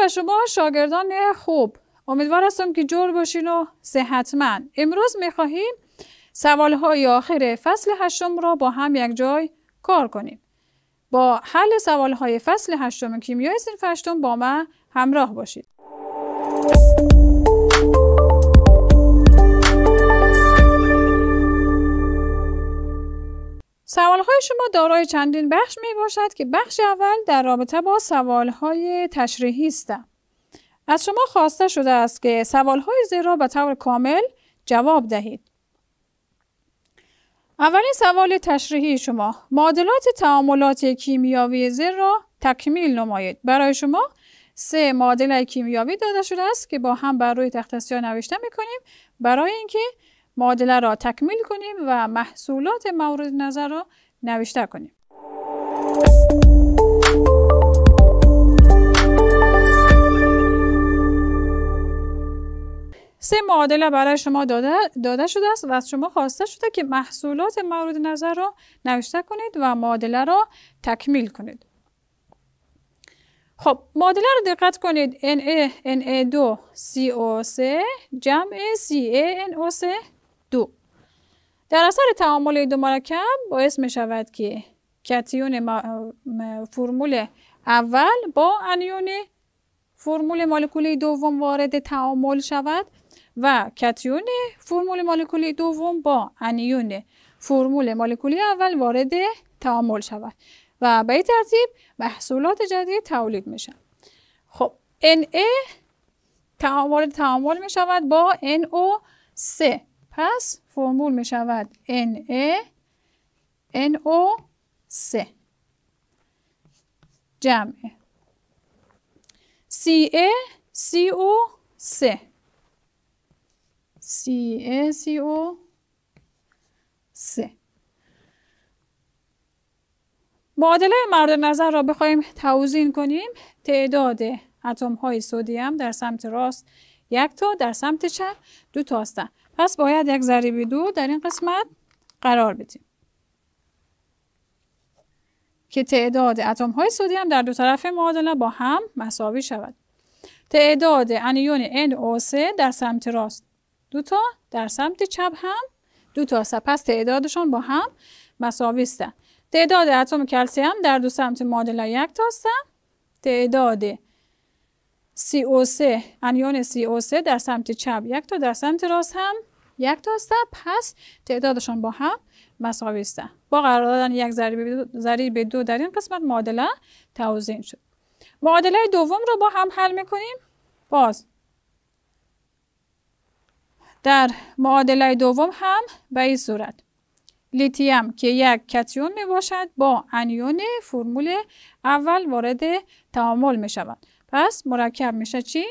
به شما شاگردان خوب امیدوار هستم که جور باشین و صحتمند امروز میخواهیم سوالهای آخر فصل هشتم را با هم یک جای کار کنیم با حل سوالهای فصل هشتم کیمیای سنف هشتم با من همراه باشید های شما دارای چندین بخش می باشد که بخش اول در رابطه با سوال های تشریحی است. از شما خواسته شده است که سوالهای زیر را به طور کامل جواب دهید. اولین سوال تشریحی شما معادلات تعاملات کیمیاوی زیر را تکمیل نمایید. برای شما سه معادله کیمیاوی داده شده است که با هم بر روی تخت سیاه نوشته کنیم برای اینکه معادله را تکمیل کنیم و محصولات مورد نظر را نوشته کنیم. سه معادله برای شما داده, شده است و از شما خواسته شده که محصولات مورد نظر را نوشته کنید و معادله را تکمیل کنید. خب معادله رو دقت کنید Na Na2 CO3 جمع CaNO3 دو در اثر تعامل دو مرکب باعث می شود که کتیون فرمول اول با انیون فرمول مولکولی دوم وارد تعامل شود و کتیون فرمول مولکولی دوم با انیون فرمول مولکولی اول وارد تعامل شود و به این ترتیب محصولات جدید تولید شود خب Na تعامل تعامل می شود با NO3 پس فرمول می شود N NO3 جمع C C 3 C معادله مرد نظر را بخوایم توزین کنیم تعداد اتم های سودیم در سمت راست یک تا در سمت چپ دو تا هستن پس باید یک ضریب دو در این قسمت قرار بدیم که تعداد اتم های هم در دو طرف معادله با هم مساوی شود تعداد انیون NO3 در سمت راست دو تا در سمت چپ هم دو تا است پس تعدادشان با هم مساوی است تعداد اتم کلسیم در دو سمت معادله یک تاست تعداد CO3 انیون CO3 در سمت چپ یک تا در سمت راست هم یک تا پس تعدادشان با هم مساوی با قرار دادن یک ضریب به دو در این قسمت معادله توزین شد معادله دوم رو با هم حل میکنیم باز در معادله دوم هم به این صورت لیتیم که یک کتیون می باشد با انیون فرمول اول وارد تعامل می شود پس مرکب میشه چی؟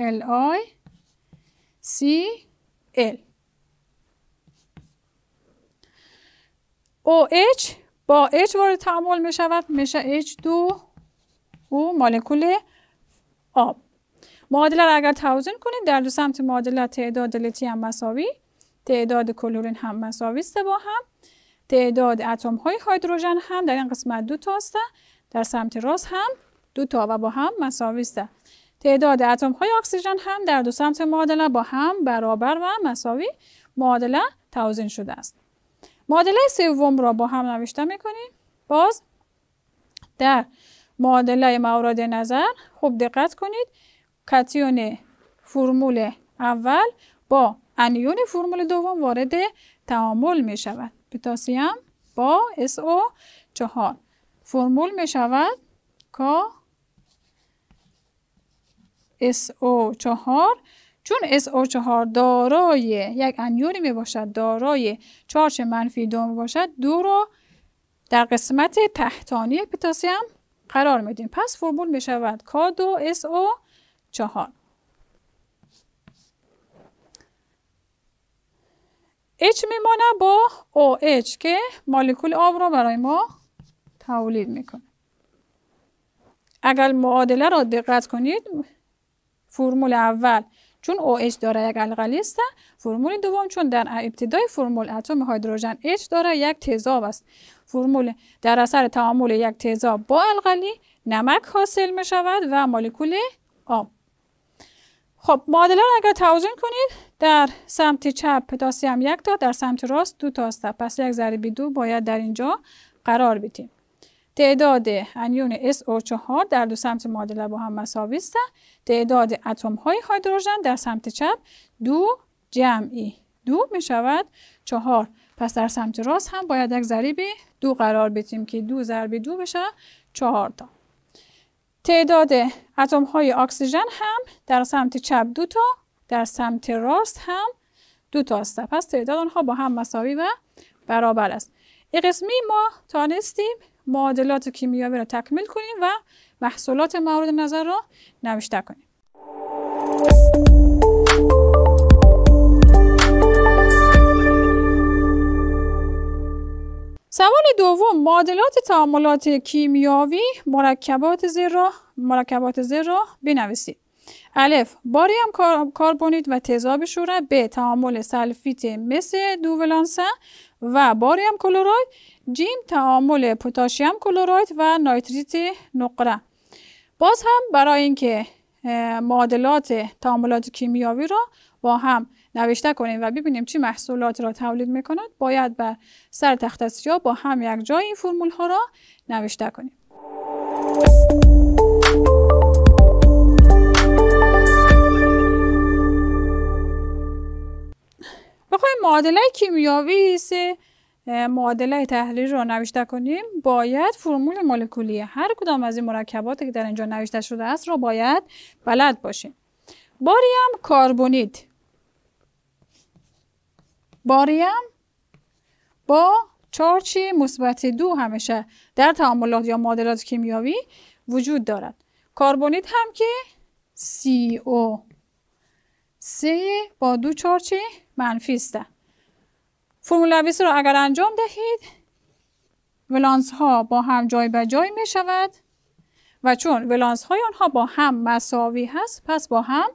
Li Cl OH با H وارد تعامل می شود میشه H2 او مولکول آب معادله را اگر توازن کنید در دو سمت معادله تعداد لیتی هم مساوی تعداد کلورین هم مساوی است با هم تعداد اتم های هیدروژن هم در این قسمت دو است در سمت راست هم دو تا و با هم مساوی است تعداد اتم های اکسیژن هم در دو سمت معادله با هم برابر و مساوی معادله توازن شده است معادله سوم را با هم نوشته میکنیم باز در معادله مورد نظر خوب دقت کنید کاتیون فرمول اول با انیون فرمول دوم وارد تعامل می شود پتاسیم با SO4 فرمول می شود کا SO4 چون SO4 دارای یک انیونی می باشد دارای چارچ منفی دو می باشد دو را در قسمت تحتانی پتاسیم قرار میدیم پس فرمول می شود K2SO4 H میمانه با OH که مولکول آب را برای ما تولید میکنه اگر معادله را دقت کنید فرمول اول چون OH داره یک القلی است فرمول دوم چون در ابتدای فرمول اتم هیدروژن H داره یک تیزاب است فرمول در اثر تعامل یک تیزاب با القلی نمک حاصل می شود و مولکول آب خب معادله را اگر توازن کنید در سمت چپ پتاسیم یک تا در سمت راست دو تا است پس یک ضرب دو باید در اینجا قرار بدیم تعداد انیون SO4 در دو سمت معادله با هم مساوی است تعداد اتم های هیدروژن در سمت چپ دو جمعی دو می شود چهار پس در سمت راست هم باید یک ضریب دو قرار بدیم که دو ضرب دو بشه چهار تا تعداد اتم های اکسیژن هم در سمت چپ دو تا در سمت راست هم دو تا است پس تعداد آنها با هم مساوی و برابر است این قسمی ما تانستیم معادلات کیمیایی را تکمیل کنیم و محصولات مورد نظر را نوشته کنید. سوال دوم معادلات تعاملات کیمیاوی مرکبات زیر را مرکبات زیر را بنویسید الف باریم کاربونیت و تیزاب شوره به تعامل سلفیت مس دوولانسه و باریم کلوراید جیم تعامل پوتاشیم کلوراید و نایتریت نقره باز هم برای اینکه معادلات تعاملات کیمیاوی را با هم نوشته کنیم و ببینیم چی محصولات را تولید میکنند باید بر سر تخت سیاه با هم یک جای این فرمول ها را نوشته کنیم بخوایم معادله کیمیاوی سه معادله تحلیل رو نوشته کنیم باید فرمول مولکولی هر کدام از این مرکباتی که در اینجا نوشته شده است رو باید بلد باشیم باریم کاربونیت باریم با چارچی مثبت دو همیشه در تعاملات یا معادلات کیمیاوی وجود دارد کاربونید هم که سی او با دو چارچی منفی است فرمول نویسی رو اگر انجام دهید ولانس ها با هم جای به جای می شود و چون ولانس های آنها با هم مساوی هست پس با هم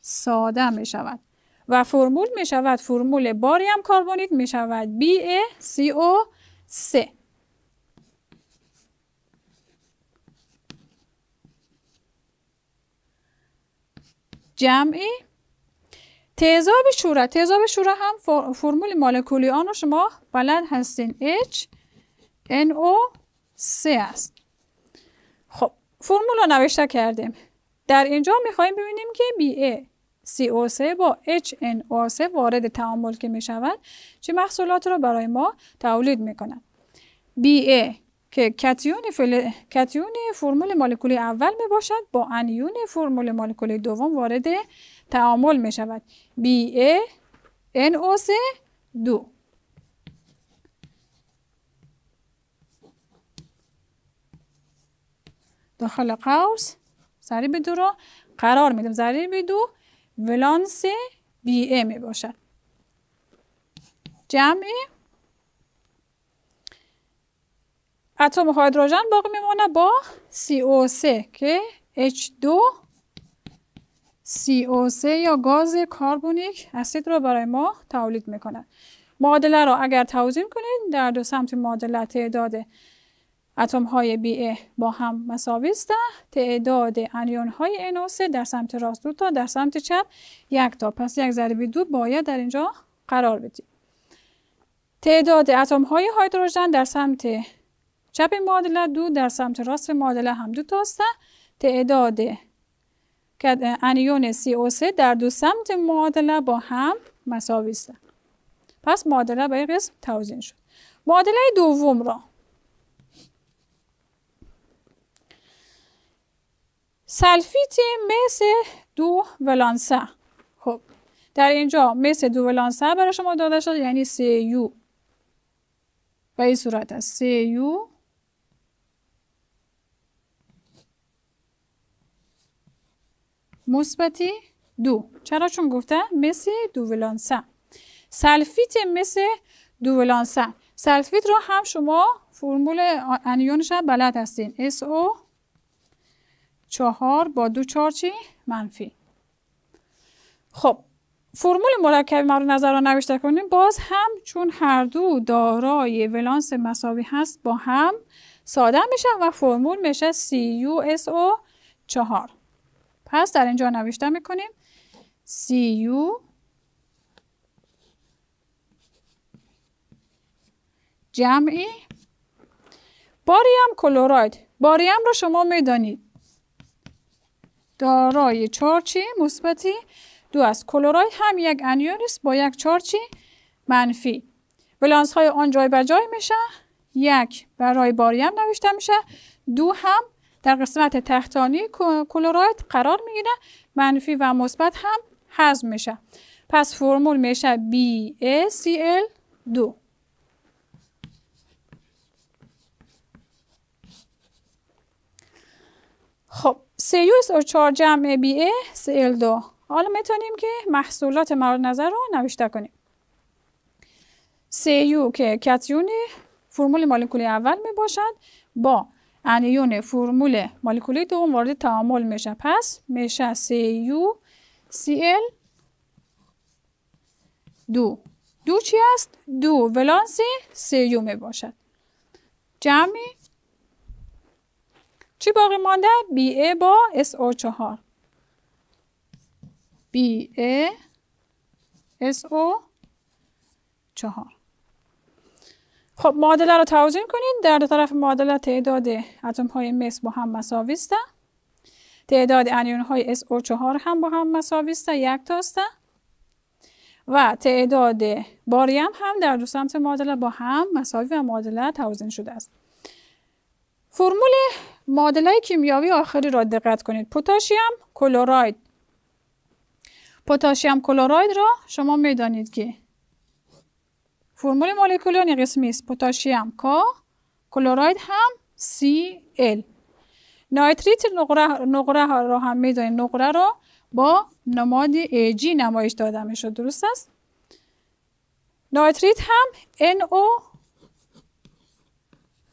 ساده می شود و فرمول می شود فرمول باریم کاربونیت می شود BaCO3 جمعی تیزاب شورا تیزاب شوره هم فرمول مالکولی آن رو شما بلد هستین H NO 3 است خب فرمول رو نوشته کردیم در اینجا میخوایم ببینیم که BA CO3 با HNO3 وارد تعامل که میشوند چه محصولات رو برای ما تولید میکنند BA که کتیون, فرمول مالکولی اول میباشد با انیون فرمول مالکولی دوم وارد تعامل می شود این او سه دو داخل قوس ضریب دو را قرار میدم ضریب دو ولانس بی ای می باشد جمع اتم هایدروژن باقی میمونه با سی او سه که H2 CO3 یا گاز کاربونیک اسید رو برای ما تولید میکنن معادله رو اگر توضیح کنید در دو سمت معادله تعداد اتم های B با هم مساوی است تعداد انیون های NO3 در سمت راست دو تا در سمت چپ یک تا پس یک ضرب دو باید در اینجا قرار بدیم تعداد اتم های هیدروژن در سمت چپ معادله دو در سمت راست معادله هم دو تا است تعداد که انیون او سه در دو سمت معادله با هم مساوی است. پس معادله به این قسم توزین شد معادله دوم را سلفیت مس دو ولانسه خب در اینجا مس دو ولانسه برای شما داده شد یعنی سی یو به این صورت است سی یو مثبتی دو چرا چون گفته؟ مثل دو ولانسه سلفیت مثل دو سلفیت رو هم شما فرمول انیونش هم بلد هستین SO چهار با دو چهار چی؟ منفی خب فرمول مرکبی ما رو نظر را نوشته کنیم باز هم چون هر دو دارای ولانس مساوی هست با هم ساده میشن و فرمول میشه CUSO چهار پس در اینجا نوشته میکنیم یو جمعی باریم کلوراید باریم رو شما میدانید دارای چارچی مثبتی دو است کلوراید هم یک انیون با یک چارچی منفی ولانس های آن جای بر جای میشه یک برای باریم نوشته میشه دو هم در قسمت تحتانی کلوراید قرار میگیره. منفی و مثبت هم هضم میشه. پس فرمول میشه BaCl2 خب سیوس و چار جمع بی ال دو حالا میتونیم که محصولات مورد نظر رو نوشته کنیم سیو که کتیون فرمول مولکولی اول میباشد با انیون فرمول مولکولی دوم وارد تعامل میشه پس میشه سی ال دو دو چی است؟ دو ولانسی CU می باشد جمعی چی باقی مانده؟ بی ای با اس SO4 اس او 4 خب معادله رو توازن کنید در دو طرف معادله تعداد اتم های مس با هم مساوی است تعداد انیون های SO4 هم با هم مساوی است یک است. و تعداد باریم هم در دو سمت معادله با هم مساوی و معادله توازن شده است فرمول معادله کیمیاوی آخری را دقت کنید پوتاشیم کلوراید پوتاشیم کلوراید را شما میدانید که فرمول مولکولی یعنی است پوتاشیم کا کلوراید هم سی ال نایتریت نقره, نقره رو هم میدونید نقره رو با نماد ای جی نمایش داده میشه درست است نایتریت هم NO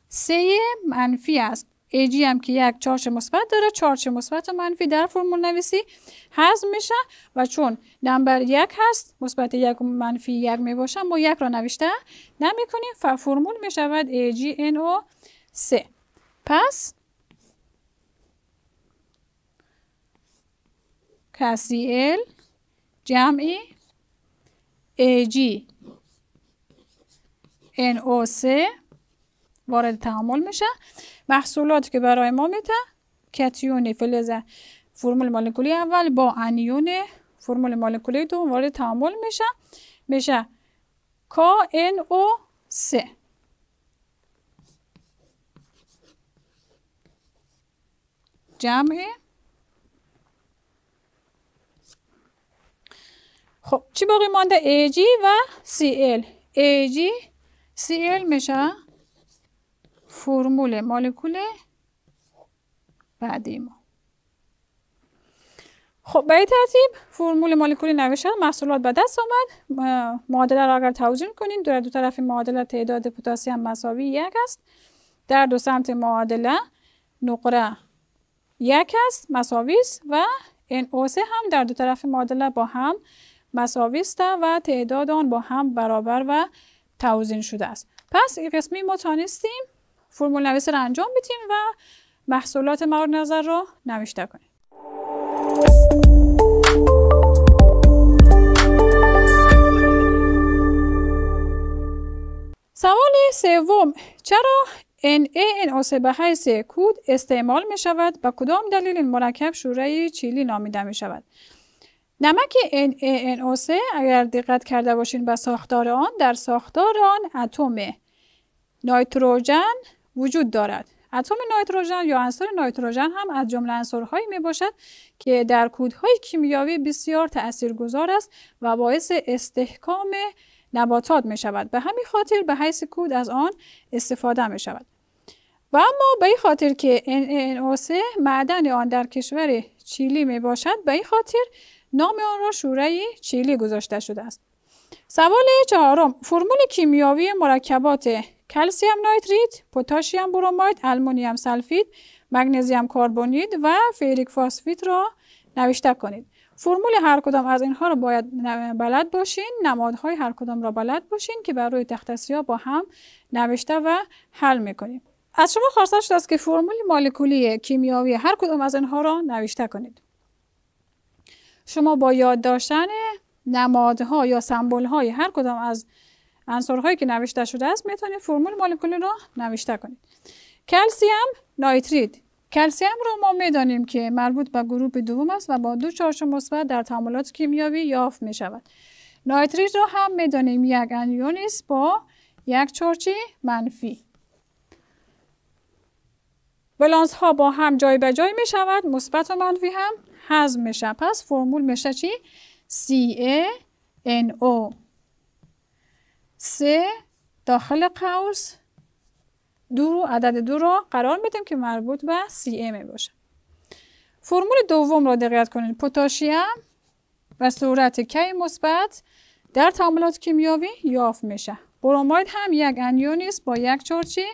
سه منفی است جی هم که یک چارچ مثبت داره چارچ مثبت و منفی در فرمول نویسی حذف میشه و چون نمبر یک هست مثبت یک و منفی یک می باشه ما یک را نوشته نمی کنیم و فرمول می شود او سه پس KCl جمعی او سه وارد تعامل میشه محصولات که برای ما میته کتیون فلز فرمول مولکولی اول با انیون فرمول مولکولی دوم وارد تعامل میشه میشه KNO3 جمع خب چی باقی مانده AG و CL AG CL میشه فرمول مولکول بعدی ما خب به این ترتیب فرمول مولکولی نوشتن محصولات به دست آمد معادله را اگر توجیه کنیم در دو طرف معادله تعداد پتاسیم مساوی یک است در دو سمت معادله نقره یک است مساوی است و NO3 هم در دو طرف معادله با هم مساوی است و تعداد آن با هم برابر و توزین شده است پس این قسمی ما فرمول نویسی رو انجام بدیم و محصولات مورد نظر رو نوشته کنیم سوال سوم چرا NaNO3 به حیث کود استعمال می شود با کدام دلیل این مرکب شوره چیلی نامیده می شود نمک NaNO3 اگر دقت کرده باشین به ساختار آن در ساختار آن اتم نایتروژن وجود دارد اتم نایتروژن یا عنصر نایتروژن هم از جمله عنصرهایی می باشد که در کودهای کیمیاوی بسیار گذار است و باعث استحکام نباتات می شود به همین خاطر به حیث کود از آن استفاده می شود و اما به این خاطر که او معدن آن در کشور چیلی می باشد به این خاطر نام آن را شورای چیلی گذاشته شده است سوال چهارم فرمول کیمیاوی مرکبات کلسیم نایتریت، پوتاشیم برومایت المونیم سلفید، مگنزیم کاربونید و فیریک فاسفید را نوشته کنید. فرمول هر کدام از اینها را باید بلد باشین، نمادهای هر کدام را بلد باشین که بر روی تخت سیاه با هم نوشته و حل میکنیم. از شما خواسته شده است که فرمول مولکولی کیمیاوی هر کدام از اینها را نوشته کنید. شما با یاد داشتن نمادها یا سمبل های هر کدام از هایی که نوشته شده است میتونید فرمول مولکولی را نوشته کنید کلسیم نایترید کلسیم رو ما میدانیم که مربوط به گروه دوم است و با دو چارچ مثبت در تعاملات کیمیایی یافت می شود نایترید رو هم میدانیم یک انیون است با یک چارچی منفی بلانس ها با هم جای به جای می شود مثبت و منفی هم هضم میشه پس فرمول میشه چی CaNO سه داخل قوس دو رو عدد دو رو قرار میدیم که مربوط به CM باشه فرمول دوم را دقت کنید پتاسیم و صورت کی مثبت در تعاملات کیمیاوی یافت میشه بروماید هم یک انیونیس با یک چارچی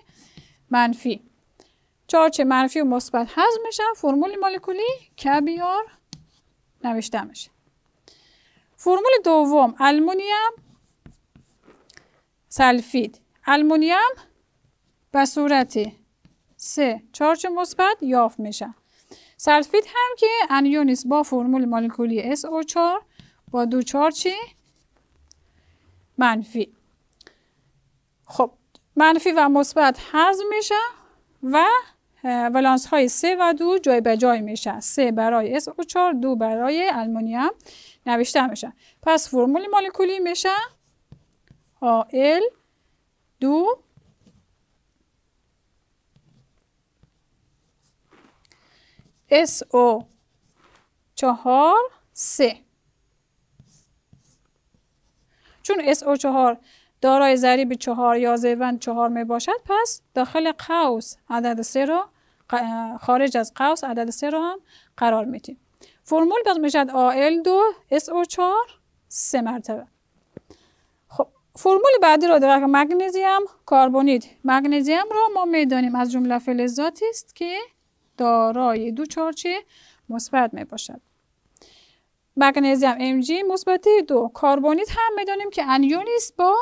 منفی چارچه منفی و مثبت هضم میشه فرمول مولکولی کبیار نوشته میشه فرمول دوم المونیم سلفید المونیم به صورت سه چارج مثبت یافت میشه. سلفید هم که انیونیس با فرمول مولکولی SO4 با دو چارج منفی خب منفی و مثبت حذف میشه و ولانس های سه و دو جای به جای میشه سه برای SO4 دو برای المونیم نوشته میشه. پس فرمول مولکولی میشه HL دو SO چهار سه چون SO چهار دارای ضریب چهار یا زیوند چهار می باشد پس داخل قوس عدد سه را خارج از قوس عدد سه را هم قرار میدیم فرمول باز میشد AL2 SO4 سه مرتبه خب فرمول بعدی رو دقیق مگنیزیم کاربونید مگنیزیم رو ما میدانیم از جمله فلزاتی است که دارای دو چارچه مثبت می باشد مگنیزیم Mg مثبت دو کاربونید هم میدانیم که انیونیست است با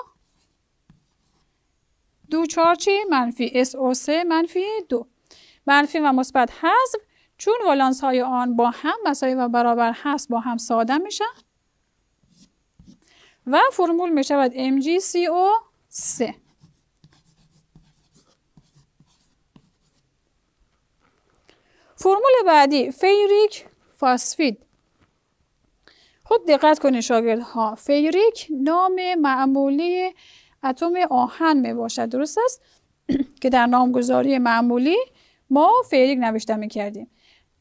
دو چارچه منفی SO3 منفی دو منفی و مثبت هست. چون ولانس های آن با هم مساوی و برابر هست با هم ساده میشن و فرمول می شود MgCO3 فرمول بعدی فیریک فاسفید خود خب، دقت کنید شاگرد ها فیریک نام معمولی اتم آهن می باشد درست است که در نامگذاری معمولی ما فیریک نوشته می کردیم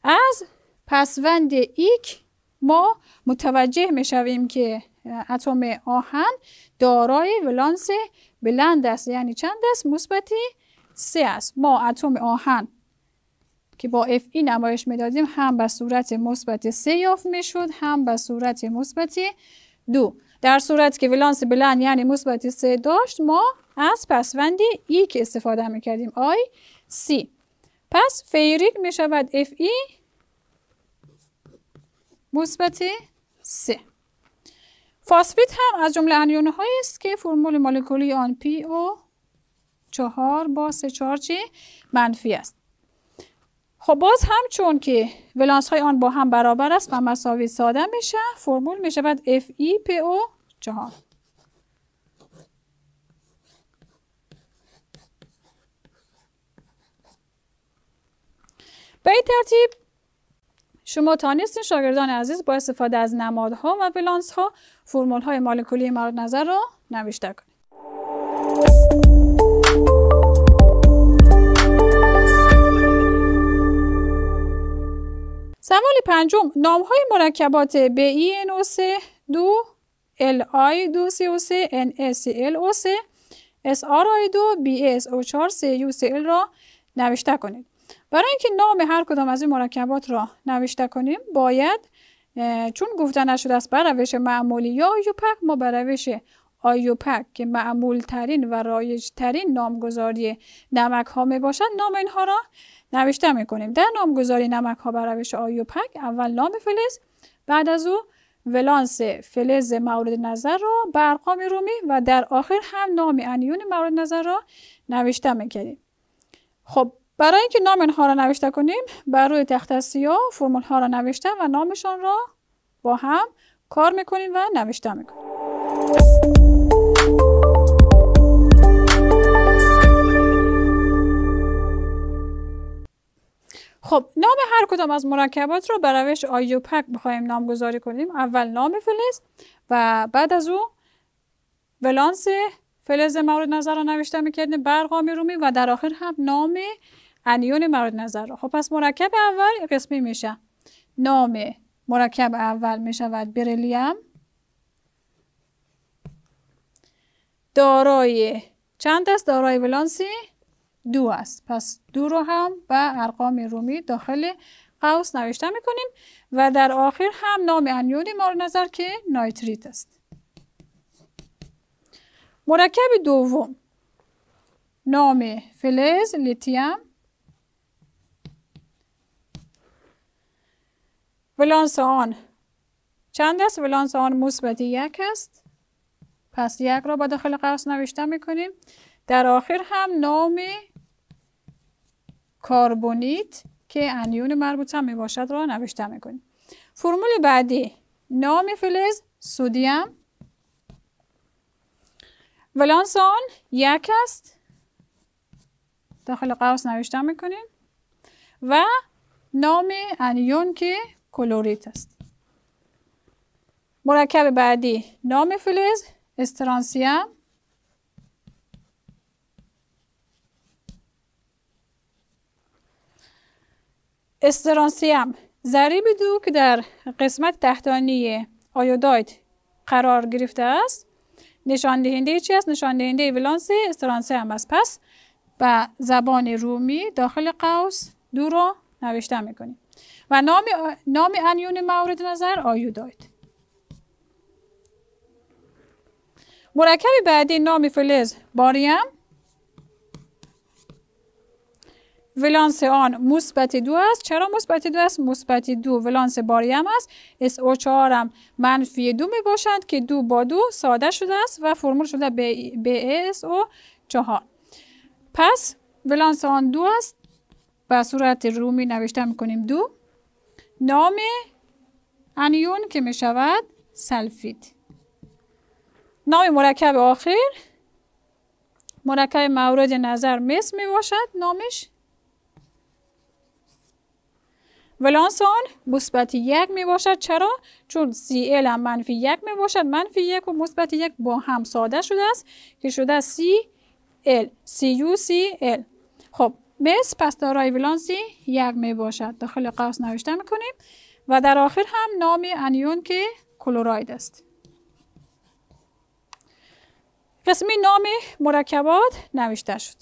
از پسوند ایک ما متوجه می شویم که اتم آهن دارای ولانس بلند است یعنی چند است مثبتی سه است ما اتم آهن که با اف ای نمایش میدادیم هم به صورت مثبت سه یافت شود هم به صورت مثبت دو در صورت که ولانس بلند یعنی مثبت سه داشت ما از پسوند ایک استفاده استفاده کردیم آی سی پس فیریک می شود اف ای مثبت سه. فاسفیت هم از جمله انیون هایی است که فرمول مولکولی آن پی او چهار با سه 4 منفی است خب باز هم چون که ولانس های آن با هم برابر است و مساوی ساده میشه فرمول می شود اف ای پی او چهار. به این ترتیب شما تانستین شاگردان عزیز با استفاده از نمادها و بلانس ها فرمول های مالکولی مورد نظر را نوشته کنید. سوال پنجم نام های مرکبات beno 2 LI2CO3 NaClO3 sri 2 BaSO4 CuCl را نوشته کنید. برای اینکه نام هر کدام از این مرکبات را نوشته کنیم باید چون گفته نشده است بر روش معمولی یا آیوپک ما بر روش آیوپک که معمول ترین و رایج ترین نامگذاری نمک ها می باشد نام اینها را نوشته می کنیم در نامگذاری نمک ها بر روش آیوپک اول نام فلز بعد از او ولانس فلز مورد نظر را به ارقام رومی و در آخر هم نام انیون مورد نظر را نوشته کنیم. خب برای اینکه نام اینها را نوشته کنیم بر روی تخت سیاه فرمول ها را نوشته و نامشان را با هم کار میکنیم و نوشته میکنیم خب نام هر کدام از مرکبات رو به روش آیوپک بخوایم نامگذاری کنیم اول نام فلز و بعد از او ولانس فلز مورد نظر را نوشته میکردیم برقامی رومی و در آخر هم نام انیون مورد نظر خب پس مرکب اول قسمی میشه نام مرکب اول میشود بریلیم دارای چند است دارای ولانسی دو است پس دو رو هم و ارقام رومی داخل قوس نوشته میکنیم و در آخر هم نام انیون مورد نظر که نایتریت است مرکب دوم نام فلز لیتیم ولانس آن چند است؟ ولانس آن مثبت یک است. پس یک را با داخل قوس نوشته میکنیم. در آخر هم نام کاربونیت که انیون مربوطه هم میباشد را نوشته میکنیم. فرمول بعدی نام فلز سودیم ولانس آن یک است داخل قوس نوشته میکنیم و نام انیون که کلوریت است مرکب بعدی نام فلز استرانسیم استرانسیم ضریب دو که در قسمت تحتانی آیودایت قرار گرفته است نشان دهنده چی است نشان دهنده ولانس استرانسیم است پس به زبان رومی داخل قوس دو را نوشته میکنیم و نام, نام انیون مورد نظر آیوداید مرکب بعدی نام فلز باریم ولانس آن مثبت دو است چرا مثبت دو است مثبت دو ولانس باریم است او 4 هم منفی دو می باشد که دو با دو ساده شده است و فرمول شده به او چهار. پس ولانس آن دو است به صورت رومی نوشته میکنیم دو نام انیون که می شود سلفید نام مرکب آخر مرکب مورد نظر مس می باشد نامش ولانسون مثبت یک می باشد چرا چون سی ال هم منفی یک می باشد منفی یک و مثبت یک با هم ساده شده است که شده سی ال سی یو سی ال خب بس پس دارای ویلانسی یک می باشد داخل قوس نوشته میکنیم و در آخر هم نام انیون که کلوراید است قسمی نام مرکبات نوشته شد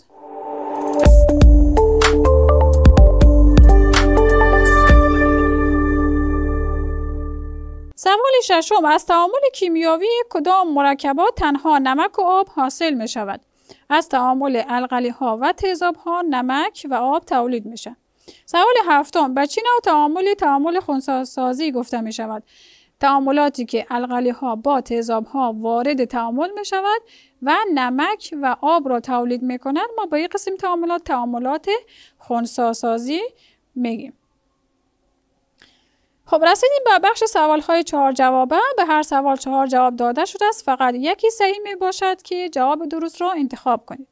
سوال ششم از تعامل کیمیاوی کدام مرکبات تنها نمک و آب حاصل می شود از تعامل القلی ها و تیزاب ها نمک و آب تولید میشن سوال هفتم بچین و نوع تعامل خونسازی گفته می شود تعاملاتی که القلی ها با تیزاب ها وارد تعامل می شود و نمک و آب را تولید می کند ما با این قسم تعاملات تعاملات خونسازی میگیم خب رسیدیم به بخش سوال های چهار جوابه به هر سوال چهار جواب داده شده است فقط یکی صحیح می باشد که جواب درست را انتخاب کنید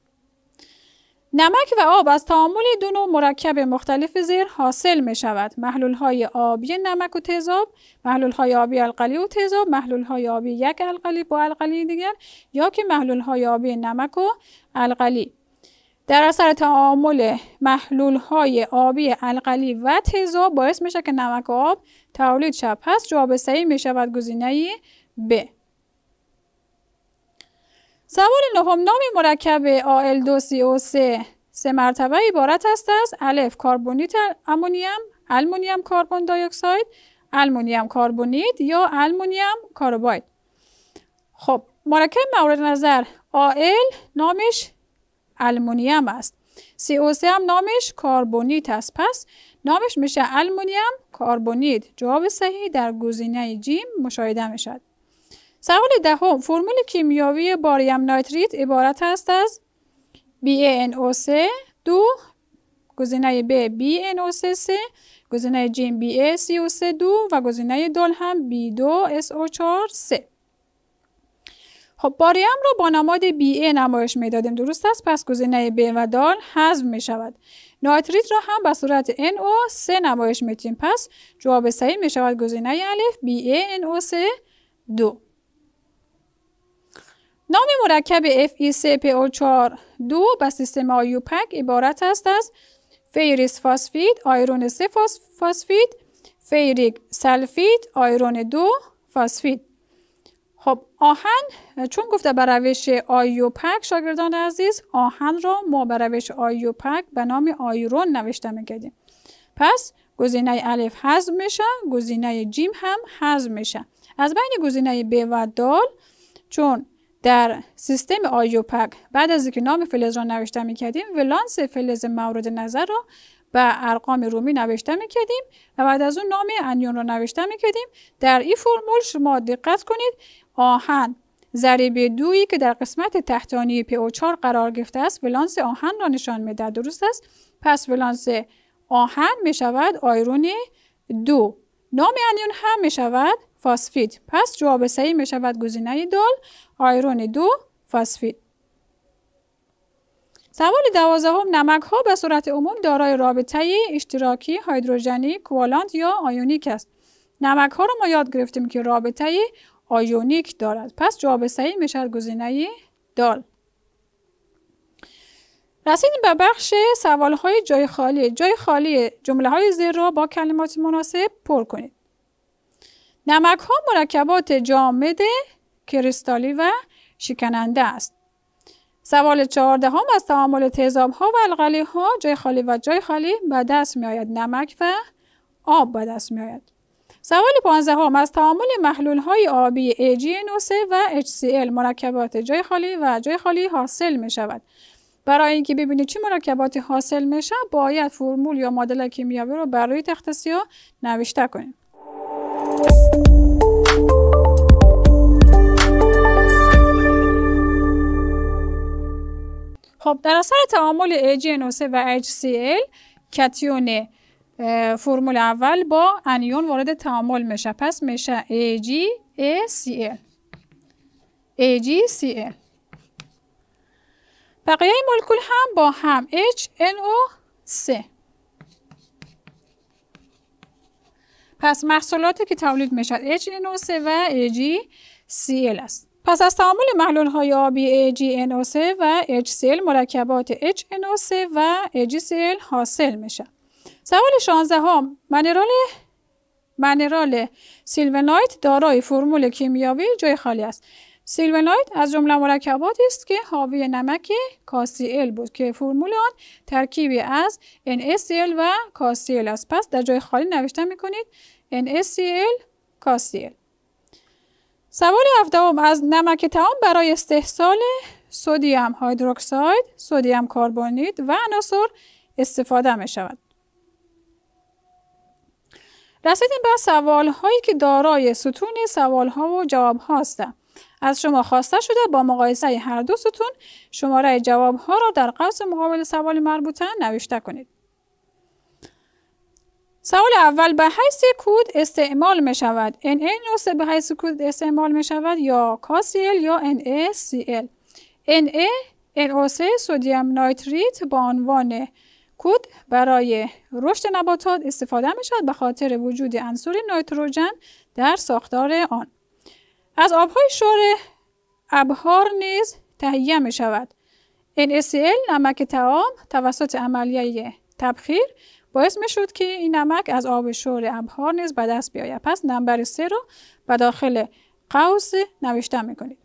نمک و آب از تعامل دو نوع مرکب مختلف زیر حاصل می شود. محلول های آبی نمک و تیزاب، محلول های آبی القلی و تیزاب، محلول های آبی یک القلی با القلی دیگر یا که محلول های آبی نمک و القلی. در اثر تعامل محلول های آبی القلی و تیزاب باعث میشه که نمک آب تولید شد پس جواب می‌شود میشود گزینه ب سوال نهم نام مرکب آل 2 co سه مرتبه عبارت است از الف کاربونیت امونیم المونیم کاربون دایوکساید، المونیم کاربونیت یا المونیم کارباید خب مرکب مورد نظر آل نامش المونیم است CO3 هم نامش کاربونیت است پس نامش میشه المونیم کاربونیت. جواب صحیح در گزینه جیم مشاهده میشد سوال دهم ده فرمول کیمیاوی باریم نایتریت عبارت است از BaNO3 دو گزینه B BNO3 گزینه جیم BaCO3 و گزینه دل هم B2SO4 3 خب باری رو با نماد بی ای نمایش میدادیم درست است پس گزینه ب و دال حذف می شود نایتریت را هم به صورت او سه نمایش دیم پس جواب صحیح می شود گزینه الف او سه دو نام مرکب چار دو به سیستم پک عبارت است از فیریس فاسفید آیرون سه فاسفید فیریک سلفید آیرون دو فاسفید خب آهن چون گفته بر روش آیوپک شاگردان عزیز آهن را ما بر روش آیوپک به نام آیرون نوشته میکردیم پس گزینه الف حذف میشه گزینه جیم هم حذف میشه از بین گزینه ب و دال چون در سیستم آیوپک بعد از اینکه نام فلز را نوشته میکردیم ولانس فلز مورد نظر را به ارقام رومی نوشته میکردیم و بعد از اون نام انیون رو نوشته میکردیم در این فرمول شما دقت کنید آهن ضریب دویی که در قسمت تحتانی او 4 قرار گرفته است ولانس آهن را نشان دهد. درست است پس ولانس آهن می شود آیرون دو نام انیون هم می شود فاسفید پس جواب سعی می شود گزینه دال آیرون دو فاسفید سوال دوازدهم نمک ها به صورت عموم دارای رابطه اشتراکی هیدروژنی کوالانت یا آیونیک است نمک ها رو ما یاد گرفتیم که رابطه آیونیک دارد پس جواب صحیح میشد گزینه دال رسیدیم به بخش سوال های جای خالی جای خالی جمله های زیر را با کلمات مناسب پر کنید نمک ها مرکبات جامد کریستالی و شکننده است سوال چهاردهم از تعامل تیزاب ها و القلی ها جای خالی و جای خالی به دست می آید نمک و آب به دست می آید سوال 15 هم از تعامل محلول های آبی AgNO3 و HCl مرکبات جای خالی و جای خالی حاصل می شود. برای اینکه ببینید چه مرکباتی حاصل میشه باید فرمول یا مدل کیمیاوی رو بر روی تخت نوشته کنیم. خب در اثر تعامل AgNO3 و HCl کتیونه، فرمول اول با انیون وارد تعامل میشه پس میشه AGCL AgCl بقیه مولکول هم با هم HNO3 پس محصولاتی که تولید میشد HNO3 و AgCl است پس از تعامل محلول های آبی AgNO3 و HCl مرکبات HNO3 و AgCl حاصل میشد. سوال 16 منرال منرال سیلونایت دارای فرمول کیمیاوی جای خالی است سیلونایت از جمله مرکباتی است که حاوی نمک کاسیل بود که فرمول آن ترکیبی از NaCl و کاسیل است پس در جای خالی نوشته میکنید NaCl کاسیل سوال هفتم از نمک تمام برای استحصال سودیم هیدروکساید، سودیم کربونیت و عناصر استفاده می شود. رسیدیم به سوال هایی که دارای ستون سوال ها و جواب ها از شما خواسته شده با مقایسه هر دو ستون شماره جواب ها را در قوس مقابل سوال مربوطه نوشته کنید. سوال اول به حیث کود استعمال می شود. نوسته به حیث کود استعمال می شود یا کاسیل یا NaCl. NA او سودیم نایتریت با عنوان کود برای رشد نباتات استفاده می شود به خاطر وجود عنصر نایتروژن در ساختار آن. از آبهای شور ابهار نیز تهیه می شود. NaCl نمک تعام توسط عملیه تبخیر باعث می شود که این نمک از آب شور ابهار نیز به دست بیاید. پس نمبر سه رو به داخل قوس نوشته می کنید.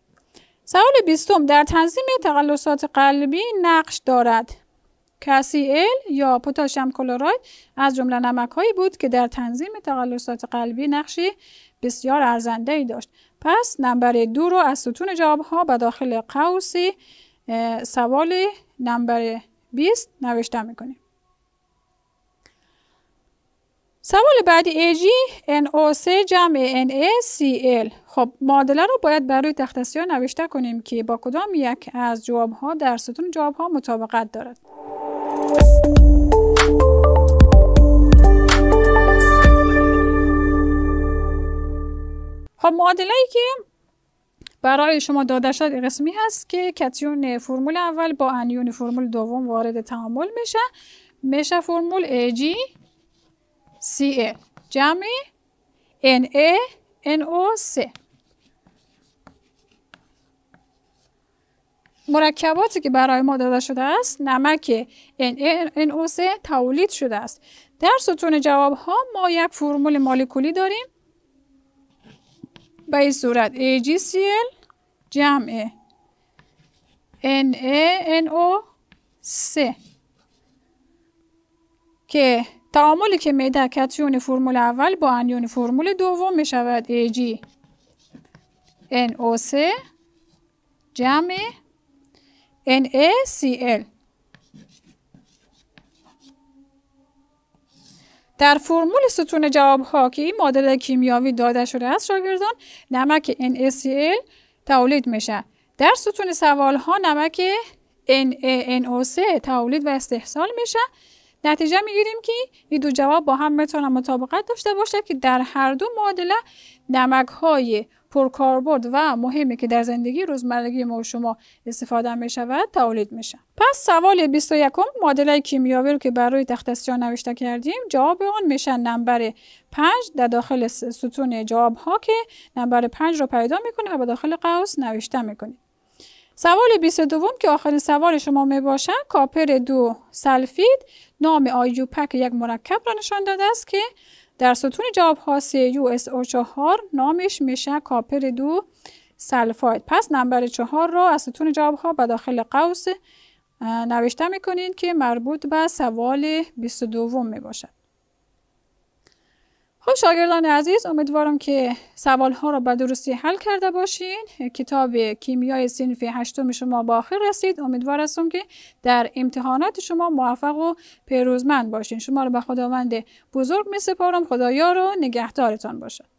سوال بیستم در تنظیم تقلصات قلبی نقش دارد کسیل یا پوتاشم کلوراید از جمله نمکهایی بود که در تنظیم تقلصات قلبی نقشی بسیار ارزنده ای داشت پس نمبر دو رو از ستون ها به داخل قوسی سوال نمبر 20 نوشته میکنیم سوال بعدی AG NO3 جمع NaCl خب معادله رو باید برای تخت نوشته کنیم که با کدام یک از ها در ستون ها مطابقت دارد خب معادله ای که برای شما داده شد قسمی هست که کتیون فرمول اول با انیون فرمول دوم وارد تعامل میشه میشه فرمول AG CA جمع NA NO3 مرکباتی که برای ما داده شده است نمک NaNO3 تولید شده است در ستون جواب ها ما یک فرمول مولکولی داریم به این صورت AgCl جمع NaNO3 که تعاملی که میده کتیون فرمول اول با انیون فرمول دوم می شود Ag NO3 جمع NaCl در فرمول ستون جواب ها که این معادله کیمیاوی داده شده است شاگردان نمک NaCl تولید میشه در ستون سوال ها نمک nano تولید و استحصال میشه نتیجه میگیریم که این دو جواب با هم میتونن مطابقت داشته باشه که در هر دو معادله نمک های پرکاربرد و مهمی که در زندگی روزمرگی ما و شما استفاده می شود تولید میشه پس سوال 21 معادله کیمیاوی رو که برای تختصیا نوشته کردیم جواب آن میشه نمبر 5 در داخل ستون جواب ها که نمبر 5 رو پیدا میکنه و به داخل قوس نوشته میکنه. سوال 22 که آخرین سوال شما می باشد کاپر دو سلفید نام آیوپک یک مرکب را نشان داده است که در ستون جواب ها او چهار نامش میشه کاپر دو سلفاید پس نمبر چهار را از ستون جواب ها به داخل قوس نوشته میکنید که مربوط به سوال 22 می باشد خب شاگردان عزیز امیدوارم که سوال ها را به درستی حل کرده باشین کتاب کیمیای سینف هشتم شما با آخر رسید امیدوار هستم که در امتحانات شما موفق و پیروزمند باشین شما را به خداوند بزرگ می سپارم خدایا رو نگهدارتان باشد